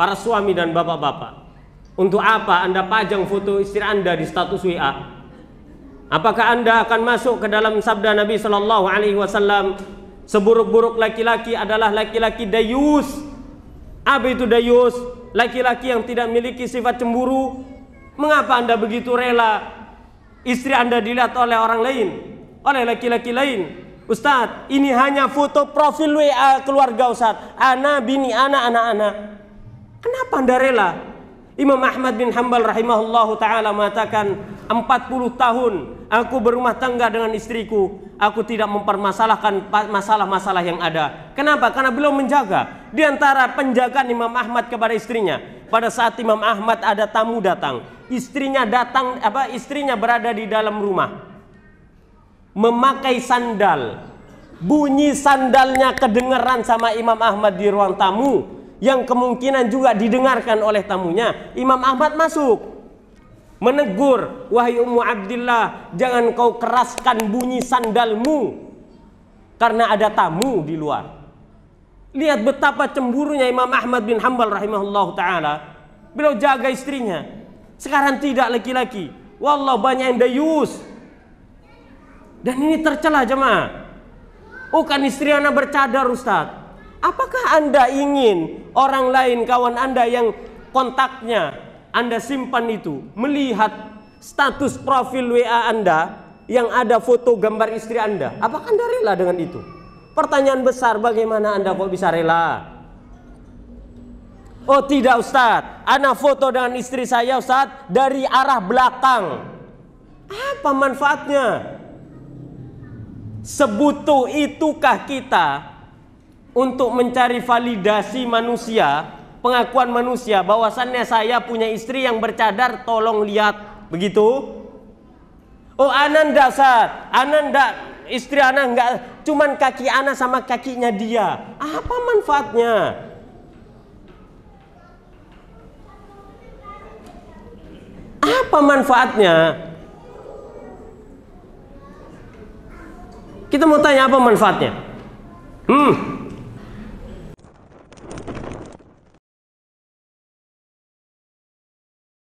para suami dan bapak-bapak. Untuk apa Anda pajang foto istri Anda di status WA? Apakah Anda akan masuk ke dalam sabda Nabi Shallallahu alaihi wasallam, seburuk-buruk laki-laki adalah laki-laki dayus. Apa itu dayus? Laki-laki yang tidak memiliki sifat cemburu. Mengapa Anda begitu rela istri Anda dilihat oleh orang lain, oleh laki-laki lain? Ustadz, ini hanya foto profil WA keluarga Ustadz. Ana bini ana anak-anak. Kenapa Anda rela? Imam Ahmad bin Hambal rahimahullahu taala mengatakan 40 tahun aku berumah tangga dengan istriku, aku tidak mempermasalahkan masalah-masalah yang ada. Kenapa? Karena beliau menjaga. Di antara penjagaan Imam Ahmad kepada istrinya, pada saat Imam Ahmad ada tamu datang, istrinya datang apa istrinya berada di dalam rumah. Memakai sandal. Bunyi sandalnya kedengeran sama Imam Ahmad di ruang tamu yang kemungkinan juga didengarkan oleh tamunya. Imam Ahmad masuk menegur, "Wahai Ummu Abdillah, jangan kau keraskan bunyi sandalmu karena ada tamu di luar." Lihat betapa cemburunya Imam Ahmad bin Hambal rahimahullah taala. Beliau jaga istrinya. Sekarang tidak laki-laki. Wallah banyak yang dayus. Dan ini tercelah jemaah. Oh kan istri anak bercadar Ustaz. Apakah Anda ingin orang lain, kawan Anda yang kontaknya Anda simpan itu, melihat status profil WA Anda yang ada foto gambar istri Anda? Apakah Anda rela dengan itu? Pertanyaan besar, bagaimana Anda kok bisa rela? Oh tidak Ustadz, Ana foto dengan istri saya Ustadz dari arah belakang. Apa manfaatnya? Sebutuh itukah kita untuk mencari validasi manusia, pengakuan manusia bahwasannya saya punya istri yang bercadar, tolong lihat. Begitu? Oh, Ananda ndak istri Ana nggak cuman kaki Ana sama kakinya dia. Apa manfaatnya? Apa manfaatnya? Kita mau tanya apa manfaatnya? Hmm.